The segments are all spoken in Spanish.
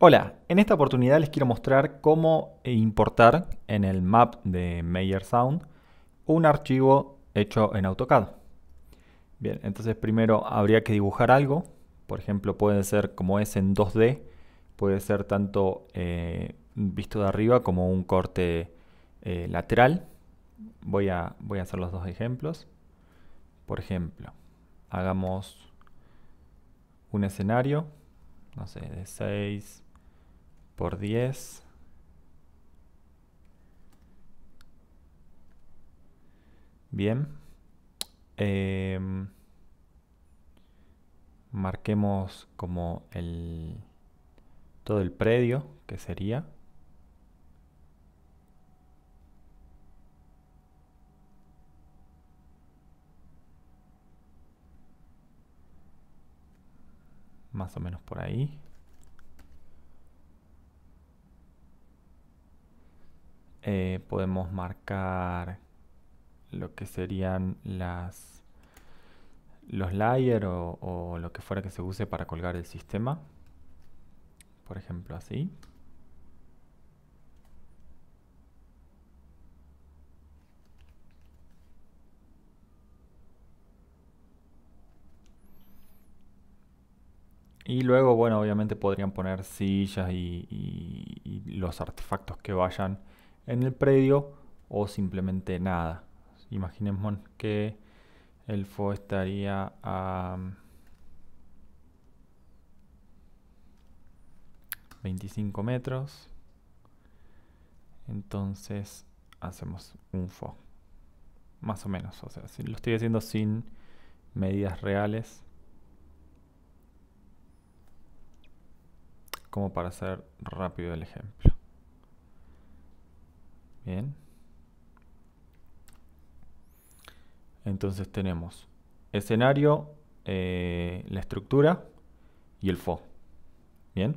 Hola, en esta oportunidad les quiero mostrar cómo importar en el map de Meyer Sound un archivo hecho en AutoCAD. Bien, entonces primero habría que dibujar algo, por ejemplo puede ser como es en 2D, puede ser tanto eh, visto de arriba como un corte eh, lateral. Voy a, voy a hacer los dos ejemplos. Por ejemplo, hagamos un escenario, no sé, de 6 por 10 bien em, marquemos como el todo el predio que sería más o menos por ahí Eh, podemos marcar lo que serían las los layers o, lo que fuera que se use para colgar el sistema por ejemplo así Y luego, bueno, obviamente podrían poner sillas y los artefactos que vayan en el predio o simplemente nada. Imaginemos que el FO estaría a 25 mm, metros. Entonces hacemos un FO. Más o menos. O sea, lo estoy haciendo sin medidas reales. Como para hacer rápido el ejemplo. Bien. Entonces tenemos escenario, eh, la estructura y el fo. Bien.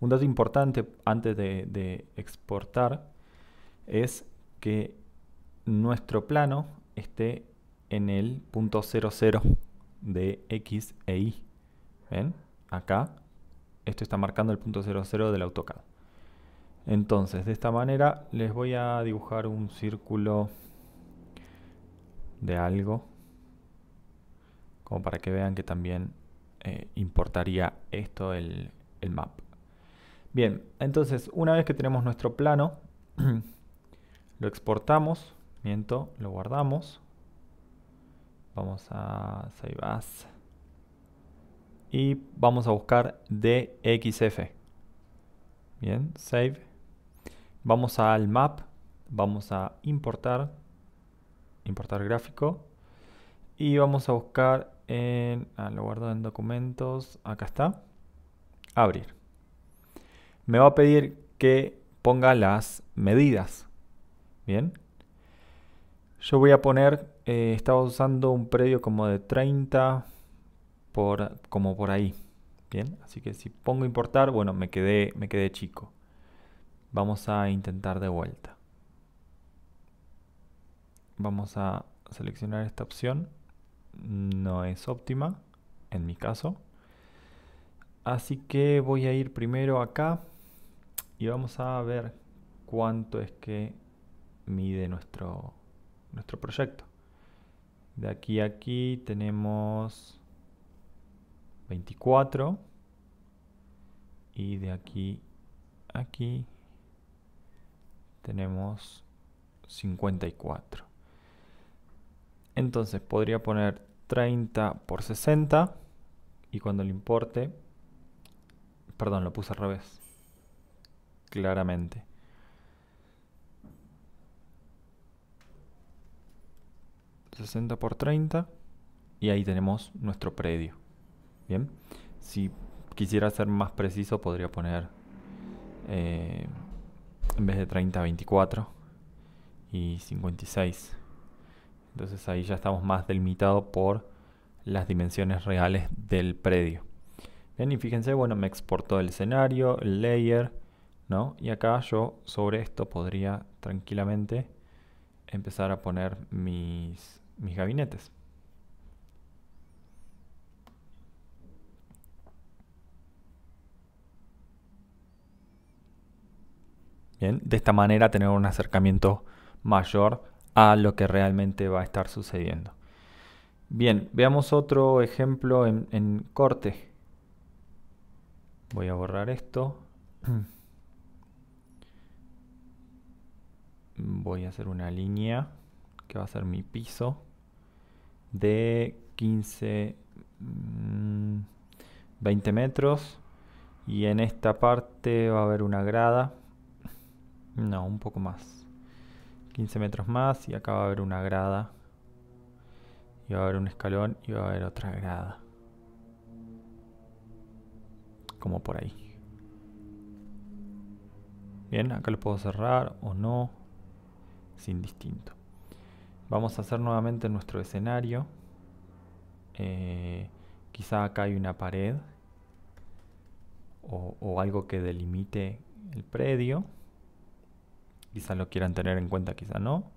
Un dato importante antes de, exportar es que nuestro plano esté en el punto 00 de X e Y. ¿Ven? Acá, esto está marcando el punto 00 del AutoCAD. Entonces, de esta manera les voy a dibujar un círculo de algo. Como para que vean que también eh, importaría esto el, el map. Bien, entonces una vez que tenemos nuestro plano, lo exportamos, miento, lo guardamos. Vamos a Save As. Y vamos a buscar DXF. Bien, Save. Vamos al map, vamos a importar, importar gráfico y vamos a buscar en, ah, lo guardo en documentos, acá está, abrir. Me va a pedir que ponga las medidas, bien. Yo voy a poner, eh, estaba usando un predio como de 30 por, como por ahí, bien. Así que si pongo importar, bueno, me quedé, me quedé chico. Vamos a intentar de vuelta. Vamos a seleccionar esta opción. No es óptima, en mi caso. Así que voy a ir primero acá y vamos a ver cuánto es que mide nuestro, nuestro proyecto. De aquí a aquí tenemos 24 y de aquí a aquí tenemos 54. Entonces podría poner 30 por 60 y cuando le importe, perdón, lo puse al revés, claramente. ...60 por 30... ...y ahí tenemos nuestro predio... ...bien... ...si quisiera ser más preciso podría poner... Eh, en vez de 30 24 y 56 entonces ahí ya estamos más delimitado por las dimensiones reales del predio bien y fíjense bueno me exportó el escenario el layer ¿no? y acá yo sobre esto podría tranquilamente empezar a poner mis, mis gabinetes de esta manera tener un acercamiento mayor a lo que realmente va a estar sucediendo. Bien, veamos otro ejemplo en, en corte. Voy a borrar esto. Voy a hacer una línea que va a ser mi piso de 15, 20 mm, metros. Y en esta parte va a haber una grada no, un poco más. 15 metros más y acá va a haber una grada. Y va a haber un escalón y va a haber otra grada. Como por ahí. Bien, acá lo puedo cerrar o no. sin distinto Vamos a hacer nuevamente nuestro escenario. Eh, quizá acá hay una pared. o algo que delimite el predio quizá lo quieran tener en cuenta, quizá no.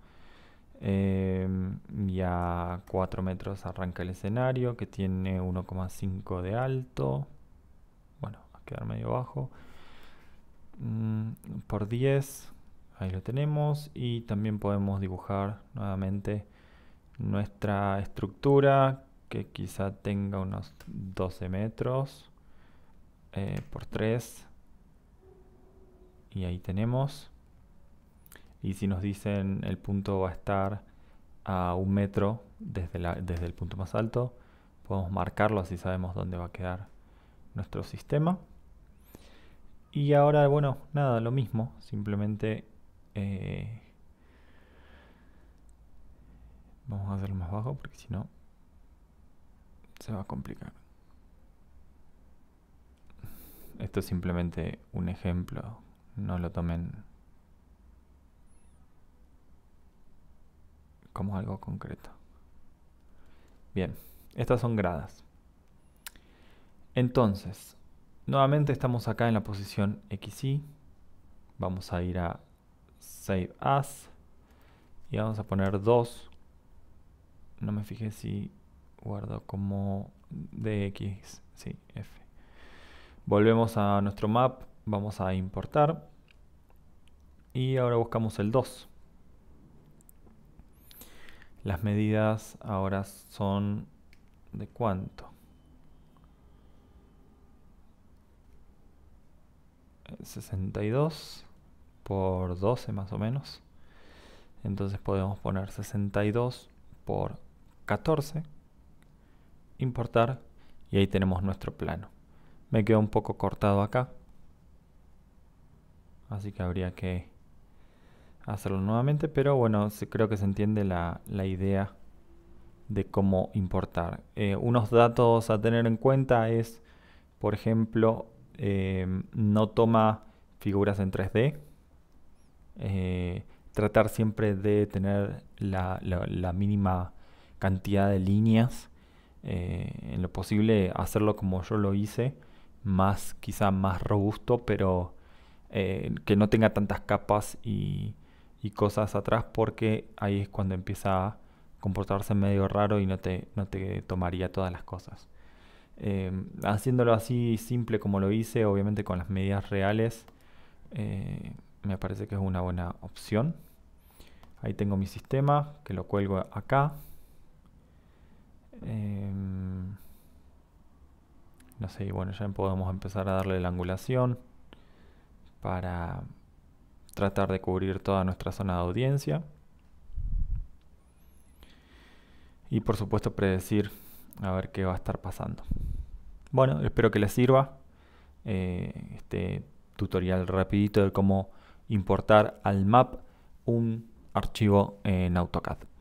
Em, y a 4 metros arranca el escenario que tiene 1,5 de alto. Bueno, va a quedar medio bajo. Mm, por 10, ahí lo tenemos. Y también podemos dibujar nuevamente nuestra estructura que quizá tenga unos 12 metros eh, por 3. Y ahí tenemos. Y si nos dicen el punto va a estar a un metro desde, desde el punto más alto, podemos marcarlo así sabemos dónde va a quedar nuestro sistema. Y ahora, bueno, nada, lo mismo, simplemente eh, vamos a hacerlo más bajo porque si no se va a complicar. Esto es simplemente un ejemplo, no lo tomen algo concreto. Bien, estas son gradas. Entonces, nuevamente estamos acá en la posición XY. Vamos a ir a Save As. Y vamos a poner 2. No me fijé si guardo como DX. Sí, F. Volvemos a nuestro map. Vamos a importar. Y ahora buscamos el 2. Las medidas ahora son de cuánto. 62 por 12 más o menos. Entonces podemos poner 62 por 14, importar y ahí tenemos nuestro plano. Me quedo un poco cortado acá, así que habría que hacerlo nuevamente, pero bueno, creo que se entiende la, idea de cómo importar. Eh, unos datos a tener en cuenta es, por ejemplo, em, no toma figuras en 3D. Eh, tratar siempre de tener la, mínima cantidad de líneas. Eh, en lo posible hacerlo como yo lo hice, más quizá más robusto, pero que no tenga tantas capas y, y cosas atrás porque ahí es cuando empieza a comportarse medio raro y no te, no te tomaría todas las cosas. Em, haciéndolo así simple como lo hice, obviamente con las medidas reales, eh, me parece que es una buena opción. Ahí tengo mi sistema, que lo cuelgo acá. Em, no sé, bueno, ya podemos empezar a darle la angulación para tratar de cubrir toda nuestra zona de audiencia. Y por supuesto predecir a ver qué va a estar pasando. Bueno, espero que les sirva eh, este tutorial rapidito de cómo importar al map un archivo en AutoCAD.